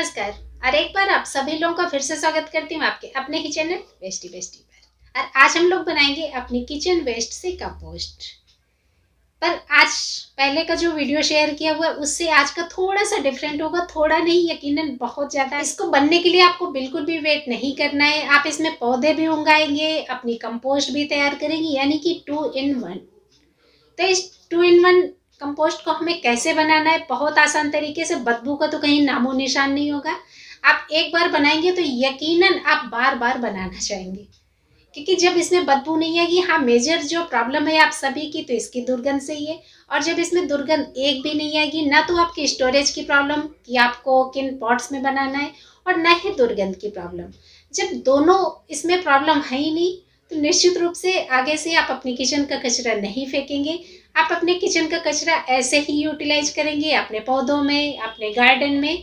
नमस्कार और एक बार आप सभी लोगों का फिर से स्वागत करती हूँ आपके अपने ही चैनल वेस्टी वेस्टी पर और आज हम लोग बनाएंगे अपनी किचन वेस्ट से कंपोस्ट पर आज पहले का जो वीडियो शेयर किया हुआ है उससे आज का थोड़ा सा डिफरेंट होगा थोड़ा नहीं यकीनन बहुत ज़्यादा इसको बनने के लिए आपको बिल्कुल भी वेट नहीं करना है आप इसमें पौधे भी उगाएंगे अपनी कंपोस्ट भी तैयार करेंगे यानी कि टू इन वन तो इस टू इन वन कंपोस्ट को हमें कैसे बनाना है बहुत आसान तरीके से बदबू का तो कहीं नामो निशान नहीं होगा आप एक बार बनाएंगे तो यकीनन आप बार बार बनाना चाहेंगे क्योंकि जब इसमें बदबू नहीं आएगी हाँ मेजर जो प्रॉब्लम है आप सभी की तो इसकी दुर्गंध से ही है और जब इसमें दुर्गंध एक भी नहीं आएगी ना तो आपकी स्टोरेज की प्रॉब्लम कि आपको किन पॉट्स में बनाना है और ना ही दुर्गंध की प्रॉब्लम जब दोनों इसमें प्रॉब्लम है ही नहीं तो निश्चित रूप से आगे से आप अपने किचन का कचरा नहीं फेंकेंगे आप अपने किचन का कचरा ऐसे ही यूटिलाइज करेंगे अपने पौधों में अपने गार्डन में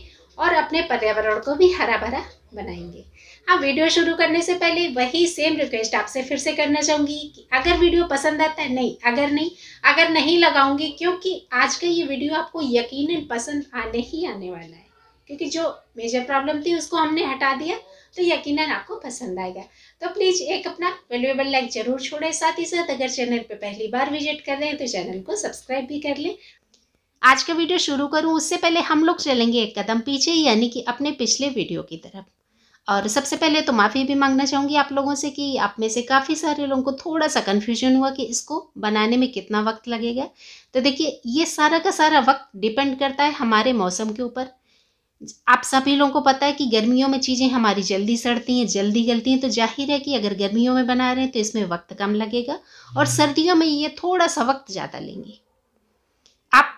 और अपने पर्यावरण को भी हरा भरा बनाएंगे हाँ वीडियो शुरू करने से पहले वही सेम रिक्वेस्ट आपसे फिर से करना चाहूँगी कि अगर वीडियो पसंद आता है नहीं अगर नहीं अगर नहीं लगाऊंगी क्योंकि आज का ये वीडियो आपको यकीनन पसंद आने ही आने वाला है क्योंकि जो मेजर प्रॉब्लम थी उसको हमने हटा दिया तो यकीनन आपको पसंद आएगा तो प्लीज़ एक अपना वेल्युएबल लाइक ज़रूर छोड़ें साथ ही साथ अगर चैनल पर पहली बार विजिट कर रहे हैं तो चैनल को सब्सक्राइब भी कर लें आज का वीडियो शुरू करूँ उससे पहले हम लोग चलेंगे एक कदम पीछे यानी कि अपने पिछले वीडियो की तरफ और सबसे पहले तो माफ़ी भी मांगना चाहूँगी आप लोगों से कि आप में से काफ़ी सारे लोगों को थोड़ा सा कन्फ्यूजन हुआ कि इसको बनाने में कितना वक्त लगेगा तो देखिए ये सारा का सारा वक्त डिपेंड करता है हमारे मौसम के ऊपर आप सभी लोगों को पता है कि गर्मियों में चीज़ें हमारी जल्दी सड़ती हैं जल्दी गलती हैं तो जाहिर है कि अगर गर्मियों में बना रहे हैं तो इसमें वक्त कम लगेगा और हम्म। सर्दियों में ये थोड़ा सा वक्त ज़्यादा लेंगे आप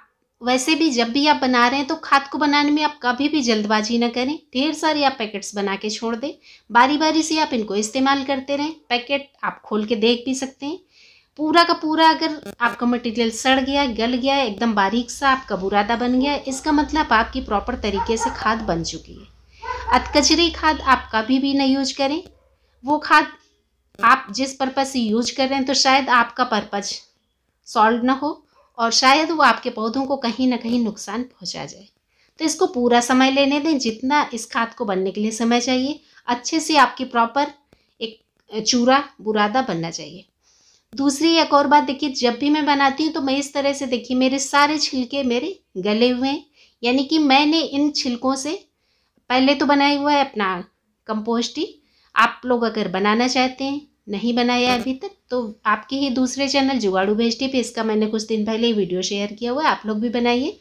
वैसे भी जब भी आप बना रहे हैं तो खाद को बनाने में आप कभी भी जल्दबाजी ना करें ढेर सारे आप पैकेट्स बना के छोड़ दें बारी बारी से आप इनको इस्तेमाल करते रहें पैकेट आप खोल के देख भी सकते हैं पूरा का पूरा अगर आपका मटेरियल सड़ गया गल गया एकदम बारीक सा आपका बुरादा बन गया इसका मतलब आपकी प्रॉपर तरीके से खाद बन चुकी है अतकचरी खाद आप कभी भी ना यूज करें वो खाद आप जिस पर्पज़ से यूज कर रहे हैं तो शायद आपका पर्पज़ सॉल्व ना हो और शायद वो आपके पौधों को कहीं ना कहीं नुकसान पहुंचा जाए तो इसको पूरा समय लेने दें जितना इस खाद को बनने के लिए समय चाहिए अच्छे से आपकी प्रॉपर एक चूरा बुरादा बनना चाहिए दूसरी एक और बात देखिए जब भी मैं बनाती हूँ तो मैं इस तरह से देखिए मेरे सारे छिलके मेरे गले हुए हैं यानी कि मैंने इन छिलकों से पहले तो बनाया हुआ है अपना कंपोस्ट ही आप लोग अगर बनाना चाहते हैं नहीं बनाया अभी तक तो आपके ही दूसरे चैनल जुगाड़ू भेजती पे इसका मैंने कुछ दिन पहले ही वीडियो शेयर किया हुआ है आप लोग भी बनाइए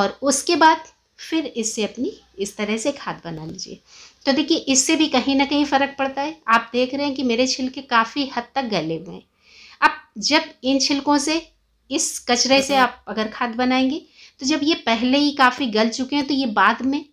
और उसके बाद फिर इससे अपनी इस तरह से खाद बना लीजिए तो देखिए इससे भी कहीं ना कहीं फ़र्क पड़ता है आप देख रहे हैं कि मेरे छिलके काफ़ी हद तक गले हुए हैं जब इन छिलकों से इस कचरे से आप अगर खाद बनाएंगे तो जब ये पहले ही काफ़ी गल चुके हैं तो ये बाद में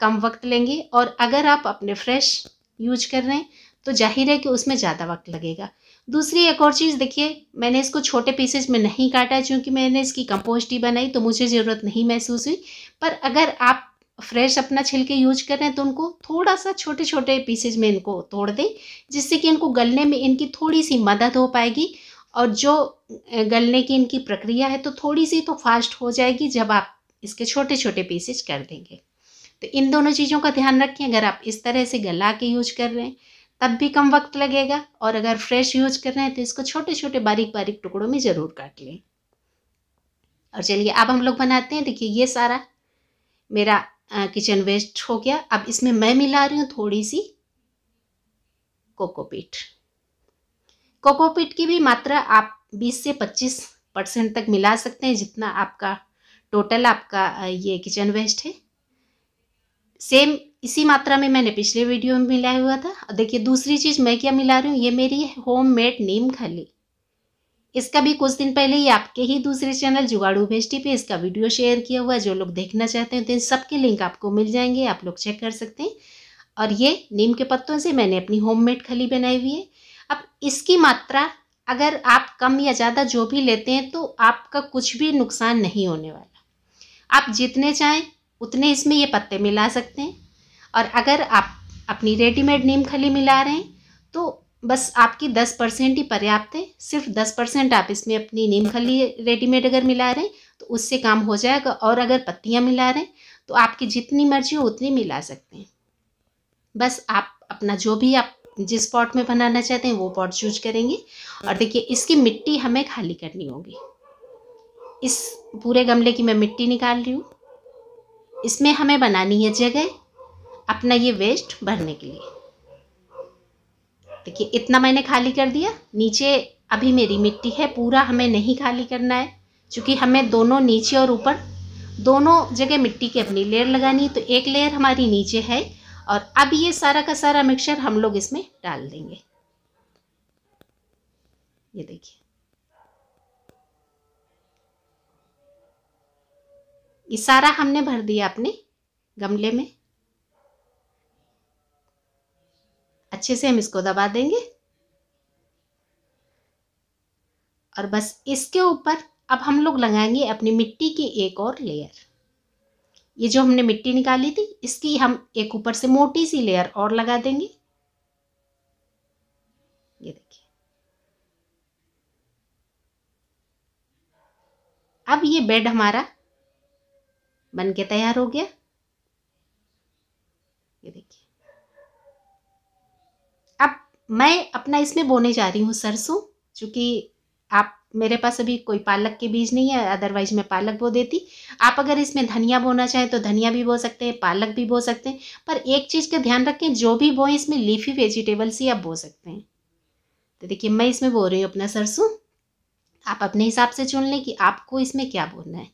कम वक्त लेंगे और अगर आप अपने फ्रेश यूज कर रहे हैं तो जाहिर है कि उसमें ज़्यादा वक्त लगेगा दूसरी एक और चीज़ देखिए मैंने इसको छोटे पीसेज में नहीं काटा है क्योंकि मैंने इसकी कंपोस्ट ही बनाई तो मुझे ज़रूरत नहीं महसूस हुई पर अगर आप फ्रेश अपना छिलके यूज कर रहे हैं तो उनको थोड़ा सा छोटे छोटे पीसेज में इनको तोड़ दें जिससे कि इनको गलने में इनकी थोड़ी सी मदद हो पाएगी और जो गलने की इनकी प्रक्रिया है तो थोड़ी सी तो फास्ट हो जाएगी जब आप इसके छोटे छोटे पीसेज कर देंगे तो इन दोनों चीज़ों का ध्यान रखें अगर आप इस तरह से गला के यूज कर रहे हैं तब भी कम वक्त लगेगा और अगर फ्रेश यूज कर रहे हैं तो इसको छोटे छोटे बारीक बारीक टुकड़ों में ज़रूर काट लें और चलिए अब हम लोग बनाते हैं देखिए ये सारा मेरा किचन वेस्ट हो गया अब इसमें मैं मिला रही हूँ थोड़ी सी कोकोपीट कोकोपीट की भी मात्रा आप 20 से 25 परसेंट तक मिला सकते हैं जितना आपका टोटल आपका ये किचन वेस्ट है सेम इसी मात्रा में मैंने पिछले वीडियो में मिलाया हुआ था देखिए दूसरी चीज़ मैं क्या मिला रही हूँ ये मेरी होम मेड नीम खली इसका भी कुछ दिन पहले ही आपके ही दूसरे चैनल जुगाड़ू भेस्टी पे इसका वीडियो शेयर किया हुआ जो लोग देखना चाहते हैं तो इन सबके लिंक आपको मिल जाएंगे आप लोग चेक कर सकते हैं और ये नीम के पत्तों से मैंने अपनी होममेड खली बनाई हुई है इसकी मात्रा अगर आप कम या ज़्यादा जो भी लेते हैं तो आपका कुछ भी नुकसान नहीं होने वाला आप जितने चाहें उतने इसमें ये पत्ते मिला सकते हैं और अगर आप अपनी रेडीमेड नीम खली मिला रहे हैं तो बस आपकी दस परसेंट ही पर्याप्त है सिर्फ दस परसेंट आप इसमें अपनी नीम खली रेडीमेड अगर मिला रहे हैं तो उससे काम हो जाएगा और अगर पत्तियाँ मिला रहे हैं तो आपकी जितनी मर्जी हो उतनी मिला सकते हैं बस आप अपना जो भी आप जिस पॉट में बनाना चाहते हैं वो पॉट चूज करेंगे और देखिए इसकी मिट्टी हमें खाली करनी होगी इस पूरे गमले की मैं मिट्टी निकाल रही हूँ इसमें हमें बनानी है जगह अपना ये वेस्ट भरने के लिए देखिए इतना मैंने खाली कर दिया नीचे अभी मेरी मिट्टी है पूरा हमें नहीं खाली करना है क्योंकि हमें दोनों नीचे और ऊपर दोनों जगह मिट्टी की अपनी लेयर लगानी है तो एक लेयर हमारी नीचे है और अब ये सारा का सारा मिक्सचर हम लोग इसमें डाल देंगे ये देखिए ये सारा हमने भर दिया अपने गमले में अच्छे से हम इसको दबा देंगे और बस इसके ऊपर अब हम लोग लगाएंगे अपनी मिट्टी की एक और लेयर ये जो हमने मिट्टी निकाली थी इसकी हम एक ऊपर से मोटी सी लेयर और लगा देंगे ये देखिए अब ये बेड हमारा बन के तैयार हो गया ये देखिए अब मैं अपना इसमें बोने जा रही हूँ सरसों क्योंकि आप मेरे पास अभी कोई पालक के बीज नहीं है अदरवाइज मैं पालक बो देती आप अगर इसमें धनिया बोना चाहें तो धनिया भी बो सकते हैं पालक भी बो सकते हैं पर एक चीज़ का ध्यान रखें जो भी बोएं इसमें लीफी वेजिटेबल्स ही आप बो सकते हैं तो देखिए मैं इसमें बो रही हूँ अपना सरसों आप अपने हिसाब से चुन लें कि आपको इसमें क्या बोना है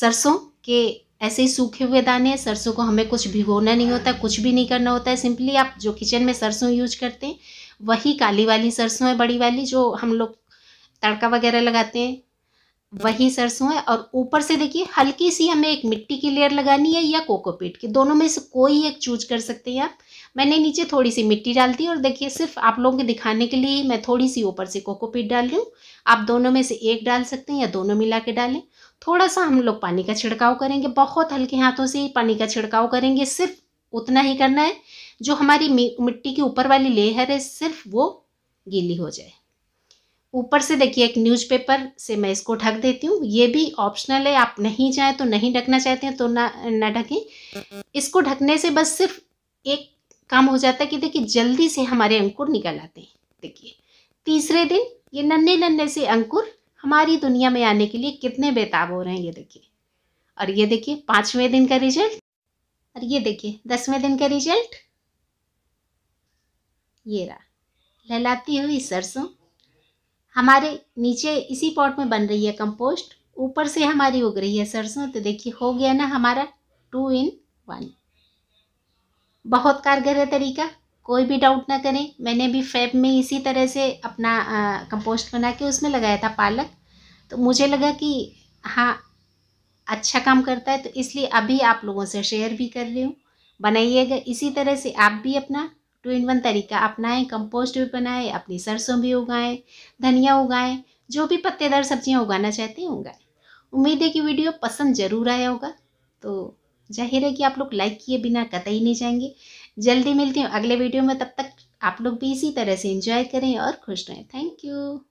सरसों के ऐसे ही सूखे हुए दाने हैं सरसों को हमें कुछ भिगोना नहीं होता कुछ भी नहीं करना होता है सिंपली आप जो किचन में सरसों यूज करते हैं वही काली वाली सरसों है बड़ी वाली जो हम लोग तड़का वगैरह लगाते हैं वही सरसों है और ऊपर से देखिए हल्की सी हमें एक मिट्टी की लेयर लगानी है या कोकोपीट की दोनों में से कोई एक चूज कर सकते हैं आप मैंने नीचे थोड़ी सी मिट्टी डाल दी और देखिए सिर्फ आप लोगों के दिखाने के लिए मैं थोड़ी सी ऊपर से कोकोपीट डाल रही हूँ आप दोनों में से एक डाल सकते हैं या दोनों मिला के डालें थोड़ा सा हम लोग पानी का छिड़काव करेंगे बहुत हल्के हाथों से ही पानी का छिड़काव करेंगे सिर्फ उतना ही करना है जो हमारी मिट्टी की ऊपर वाली लेयर है सिर्फ वो गीली हो जाए ऊपर से देखिए एक न्यूज़पेपर से मैं इसको ढक देती हूँ ये भी ऑप्शनल है आप नहीं चाहें तो नहीं ढकना चाहते हैं तो ना ना ढकें इसको ढकने से बस सिर्फ एक काम हो जाता है कि देखिए जल्दी से हमारे अंकुर निकल आते हैं देखिए तीसरे दिन ये नन्हे नन्हे से अंकुर हमारी दुनिया में आने के लिए कितने बेताब हो रहे हैं ये देखिए और ये देखिए पाँचवें दिन का रिजल्ट और ये देखिए दसवें दिन का रिजल्ट ये रहा लहलाती हुई सरसों हमारे नीचे इसी पॉट में बन रही है कंपोस्ट ऊपर से हमारी उग रही है सरसों तो देखिए हो गया ना हमारा टू इन वन बहुत कारगर है तरीका कोई भी डाउट ना करें मैंने भी फैब में इसी तरह से अपना कंपोस्ट बना के उसमें लगाया था पालक तो मुझे लगा कि हाँ अच्छा काम करता है तो इसलिए अभी आप लोगों से शेयर भी कर रही हूँ बनाइएगा इसी तरह से आप भी अपना टू इन वन तरीका अपनाएं कंपोस्ट भी बनाएं अपनी सरसों भी उगाएं धनिया उगाएं जो भी पत्तेदार सब्जियां उगाना चाहते हैं उगाएं उम्मीद है कि वीडियो पसंद ज़रूर आया होगा तो जाहिर है कि आप लोग लाइक किए बिना कतई नहीं जाएंगे जल्दी मिलती हूँ अगले वीडियो में तब तक आप लोग भी इसी तरह से इंजॉय करें और खुश रहें थैंक यू